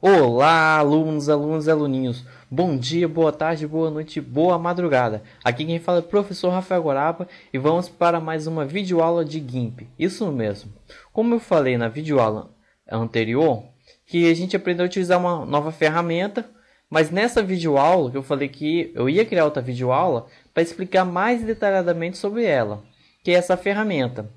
Olá, alunos, alunos e aluninhos. Bom dia, boa tarde, boa noite, boa madrugada. Aqui quem fala é o professor Rafael Goraba e vamos para mais uma videoaula de GIMP. Isso mesmo. Como eu falei na videoaula anterior, que a gente aprendeu a utilizar uma nova ferramenta, mas nessa videoaula que eu falei que eu ia criar outra videoaula para explicar mais detalhadamente sobre ela, que é essa ferramenta.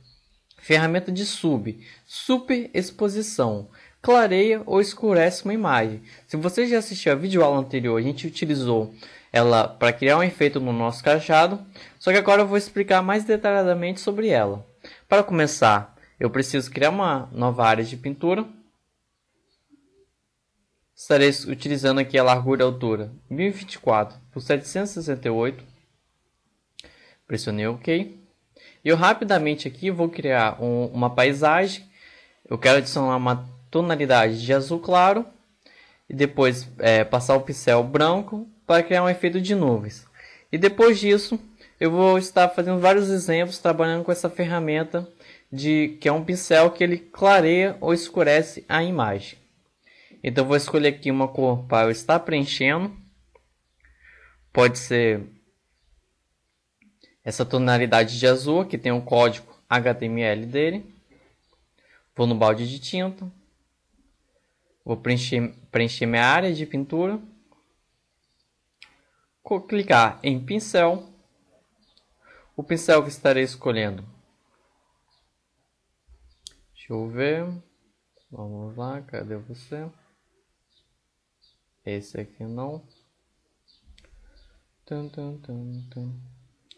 Ferramenta de sub, superexposição. exposição clareia ou escurece uma imagem. Se você já assistiu a videoaula anterior, a gente utilizou ela para criar um efeito no nosso cajado, só que agora eu vou explicar mais detalhadamente sobre ela. Para começar, eu preciso criar uma nova área de pintura. Estarei utilizando aqui a largura e altura 1024 por 768. Pressionei OK. Eu rapidamente aqui vou criar um, uma paisagem. Eu quero adicionar uma tonalidade de azul claro e depois é, passar o pincel branco para criar um efeito de nuvens. E depois disso, eu vou estar fazendo vários exemplos trabalhando com essa ferramenta de que é um pincel que ele clareia ou escurece a imagem. Então vou escolher aqui uma cor para eu estar preenchendo. Pode ser essa tonalidade de azul, que tem um código HTML dele. Vou no balde de tinta, Vou preencher, preencher minha área de pintura. Vou clicar em pincel. O pincel que estarei escolhendo. Deixa eu ver. Vamos lá, cadê você? Esse aqui não. Tum, tum, tum, tum,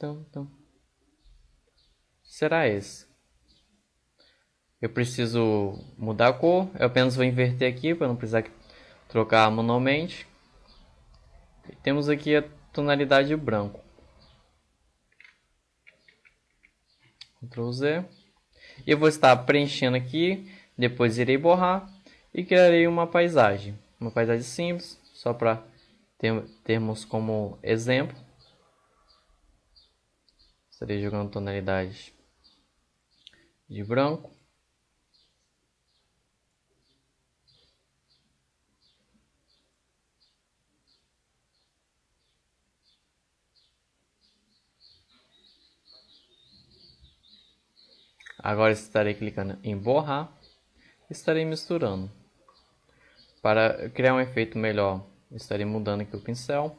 tum, tum. Será esse? eu preciso mudar a cor. Eu apenas vou inverter aqui para não precisar trocar manualmente. E temos aqui a tonalidade branco. Ctrl Z. Eu vou estar preenchendo aqui, depois irei borrar e criarei uma paisagem. Uma paisagem simples, só para ter, termos como exemplo. Estarei jogando tonalidades de branco. Agora estarei clicando em borrar, estarei misturando. Para criar um efeito melhor, estarei mudando aqui o pincel.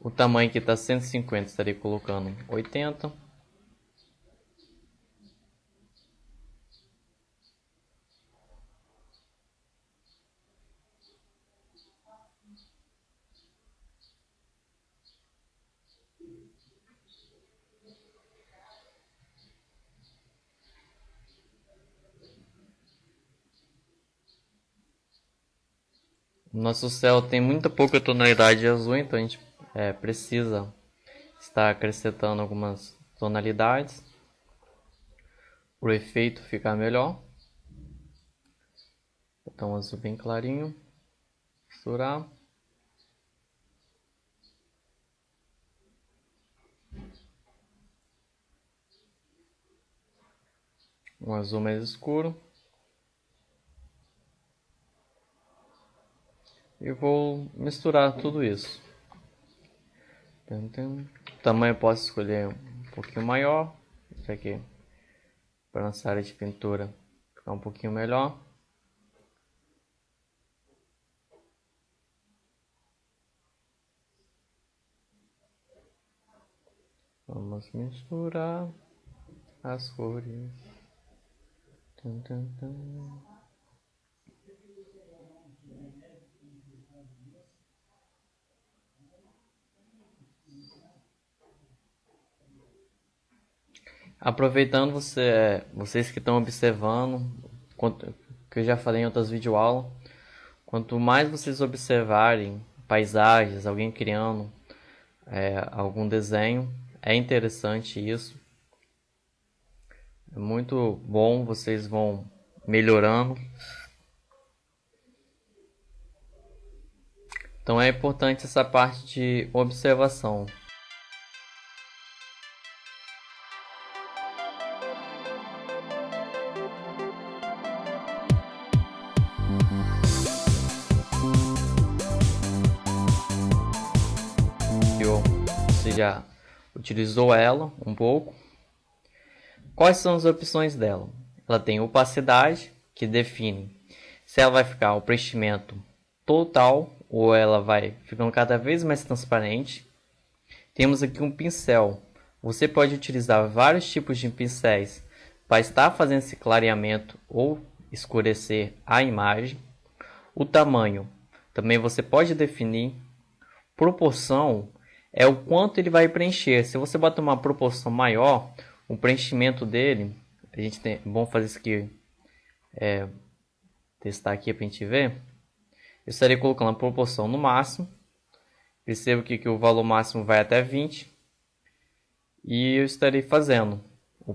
O tamanho que está 150 estarei colocando 80. Nosso céu tem muito pouca tonalidade azul, então a gente é, precisa estar acrescentando algumas tonalidades para o efeito ficar melhor. Então azul bem clarinho, misturar. Um azul mais escuro. e vou misturar tudo isso. O tamanho eu posso escolher um pouquinho maior, isso aqui, para nossa área de pintura ficar um pouquinho melhor. Vamos misturar as cores. Tum, tum, tum. Aproveitando você, vocês que estão observando, quanto, que eu já falei em outras videoaulas, quanto mais vocês observarem paisagens, alguém criando é, algum desenho, é interessante isso. É muito bom, vocês vão melhorando. Então é importante essa parte de observação. utilizou ela um pouco. Quais são as opções dela? Ela tem opacidade, que define se ela vai ficar o preenchimento total ou ela vai ficando cada vez mais transparente. Temos aqui um pincel. Você pode utilizar vários tipos de pincéis para estar fazendo esse clareamento ou escurecer a imagem. O tamanho também você pode definir. Proporção é o quanto ele vai preencher. Se você bota uma proporção maior, o preenchimento dele, a gente tem, é bom fazer isso aqui, é, testar aqui para a gente ver. Eu estaria colocando a proporção no máximo. Percebo que, que o valor máximo vai até 20. E eu estarei fazendo o,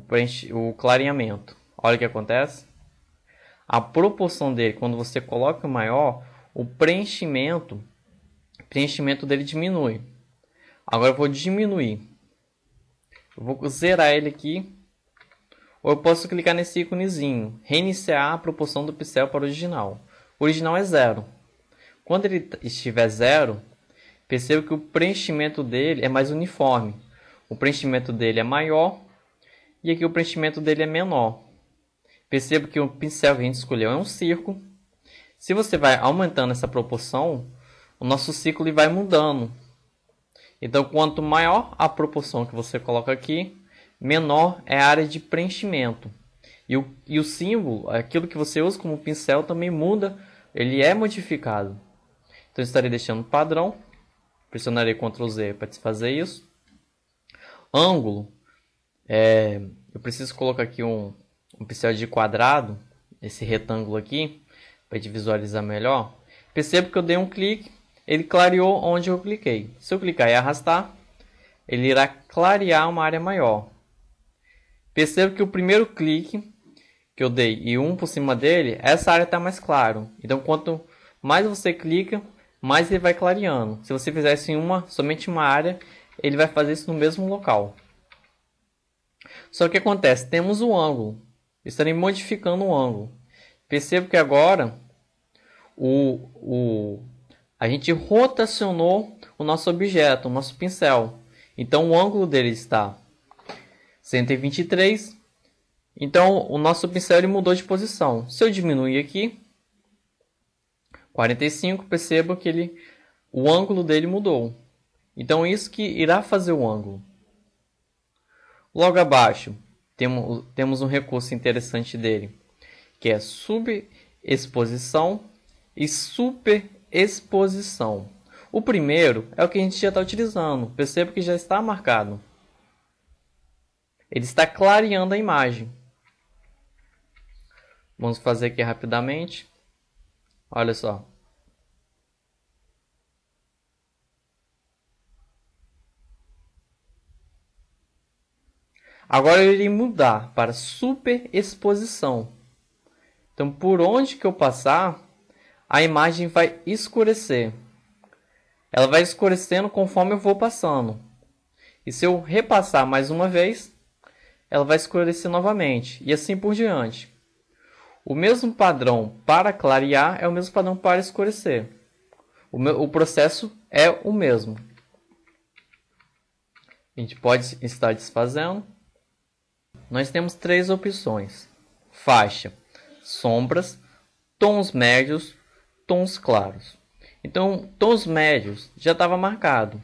o clareamento. Olha o que acontece. A proporção dele, quando você coloca maior, o preenchimento, preenchimento dele diminui. Agora eu vou diminuir. Eu vou zerar ele aqui. Ou eu posso clicar nesse íconezinho. Reiniciar a proporção do pincel para o original. O original é zero. Quando ele estiver zero, perceba que o preenchimento dele é mais uniforme. O preenchimento dele é maior e aqui o preenchimento dele é menor. Perceba que o pincel que a gente escolheu é um círculo. Se você vai aumentando essa proporção, o nosso círculo vai mudando. Então, quanto maior a proporção que você coloca aqui, menor é a área de preenchimento. E o, e o símbolo, aquilo que você usa como pincel, também muda, ele é modificado. Então, estarei deixando padrão, pressionarei Ctrl Z para desfazer isso. Ângulo, é, eu preciso colocar aqui um, um pincel de quadrado, esse retângulo aqui, para visualizar melhor. Percebo que eu dei um clique, ele clareou onde eu cliquei. Se eu clicar e arrastar, ele irá clarear uma área maior. Percebo que o primeiro clique que eu dei e um por cima dele, essa área está mais claro. Então, quanto mais você clica, mais ele vai clareando. Se você fizer isso em uma, somente uma área, ele vai fazer isso no mesmo local. Só que acontece, temos o um ângulo. Estarei modificando o um ângulo. Percebo que agora o, o a gente rotacionou o nosso objeto, o nosso pincel. Então o ângulo dele está 123. Então o nosso pincel ele mudou de posição. Se eu diminuir aqui 45, perceba que ele, o ângulo dele mudou. Então isso que irá fazer o ângulo. Logo abaixo temos, temos um recurso interessante dele, que é subexposição e super exposição. O primeiro é o que a gente já está utilizando. Perceba que já está marcado. Ele está clareando a imagem. Vamos fazer aqui rapidamente. Olha só. Agora eu irei mudar para superexposição. Então, por onde que eu passar, a imagem vai escurecer. Ela vai escurecendo conforme eu vou passando. E se eu repassar mais uma vez, ela vai escurecer novamente e assim por diante. O mesmo padrão para clarear é o mesmo padrão para escurecer. O, meu, o processo é o mesmo. A gente pode estar desfazendo. Nós temos três opções: faixa, sombras, tons médios tons claros. Então, tons médios já estava marcado.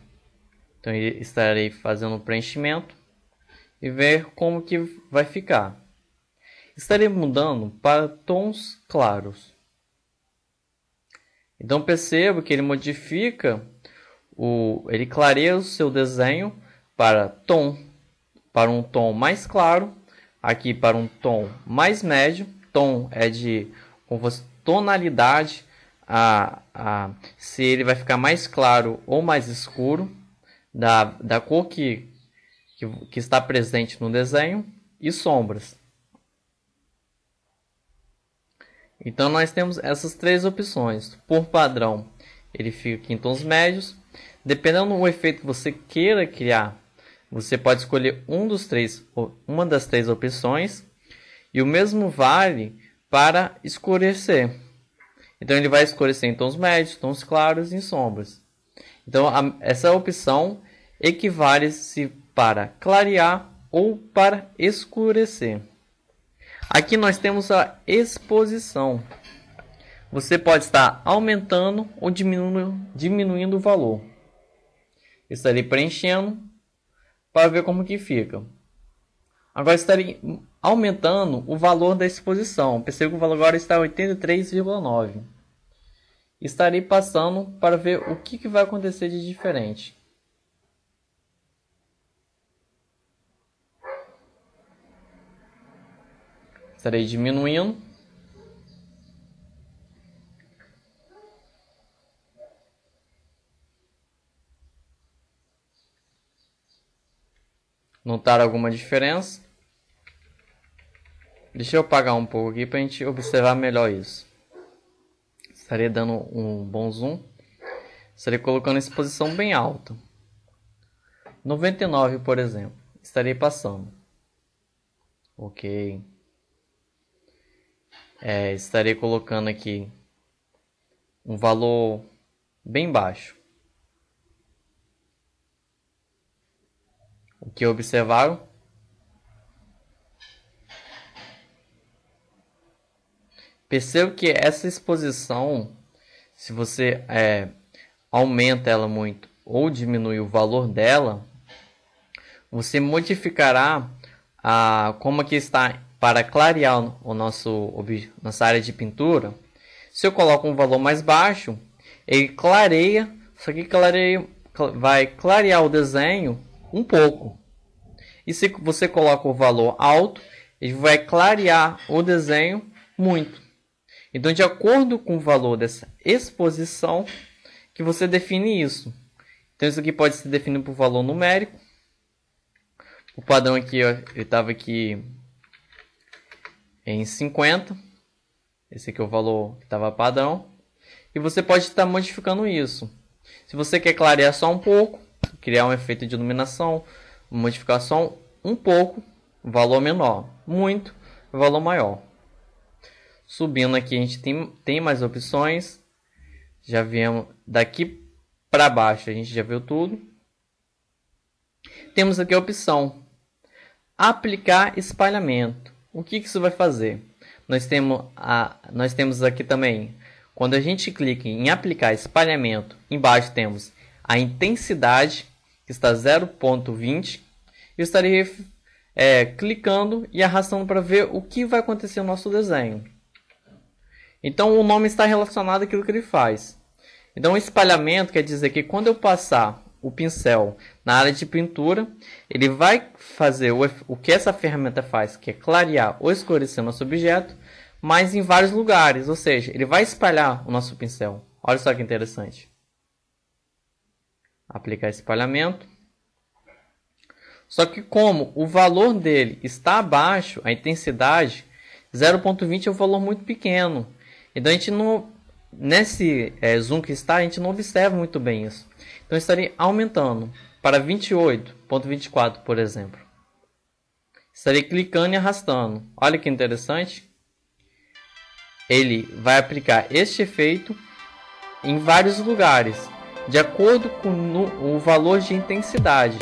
Então, estarei fazendo um preenchimento e ver como que vai ficar. Estarei mudando para tons claros. Então, percebo que ele modifica, o, ele clareia o seu desenho para tom, para um tom mais claro, aqui para um tom mais médio. Tom é de como você tonalidade, a, a, se ele vai ficar mais claro ou mais escuro da, da cor que, que, que está presente no desenho e sombras. Então nós temos essas três opções. Por padrão, ele fica em tons médios. Dependendo do efeito que você queira criar, você pode escolher um dos três, uma das três opções. E o mesmo vale para escurecer. Então ele vai escurecer em tons médios, tons claros e sombras. Então a, essa opção equivale-se para clarear ou para escurecer. Aqui nós temos a exposição. Você pode estar aumentando ou diminuindo o valor. Estarei preenchendo para ver como que fica. Agora estarei aumentando o valor da exposição. Percebo que o valor agora está 83,9. Estarei passando para ver o que vai acontecer de diferente. Estarei diminuindo. Notar alguma diferença? Deixa eu apagar um pouco aqui para a gente observar melhor isso estaria dando um bom zoom. estaria colocando a exposição bem alta. 99, por exemplo. estaria passando. Ok. É, colocando aqui um valor bem baixo. O que observaram? Perceba que essa exposição, se você é, aumenta ela muito ou diminui o valor dela, você modificará a, como aqui é está para clarear o nosso, nossa área de pintura. Se eu coloco um valor mais baixo, ele clareia, só que clareia, vai clarear o desenho um pouco. E se você coloca o valor alto, ele vai clarear o desenho muito. Então, de acordo com o valor dessa exposição, que você define isso. Então, isso aqui pode ser definido por valor numérico. O padrão aqui, ó, ele estava aqui em 50. Esse aqui é o valor que estava padrão. E você pode estar tá modificando isso. Se você quer clarear só um pouco, criar um efeito de iluminação, modificar só um pouco, valor menor. Muito, valor maior. Subindo aqui a gente tem, tem mais opções. Já viemos daqui para baixo, a gente já viu tudo. Temos aqui a opção aplicar espalhamento. O que, que isso vai fazer? Nós temos, a, nós temos aqui também, quando a gente clica em aplicar espalhamento, embaixo temos a intensidade, que está 0.20. Eu estarei é, clicando e arrastando para ver o que vai acontecer no nosso desenho. Então o nome está relacionado àquilo que ele faz. Então o espalhamento quer dizer que quando eu passar o pincel na área de pintura, ele vai fazer o, o que essa ferramenta faz, que é clarear ou escurecer nosso objeto, mas em vários lugares, ou seja, ele vai espalhar o nosso pincel. Olha só que interessante. Aplicar espalhamento. Só que como o valor dele está abaixo, a intensidade, 0.20 é um valor muito pequeno. Então a gente não. Nesse é, zoom que está, a gente não observa muito bem isso. Então estaria aumentando para 28.24, por exemplo. Estaria clicando e arrastando. Olha que interessante. Ele vai aplicar este efeito em vários lugares, de acordo com o valor de intensidade.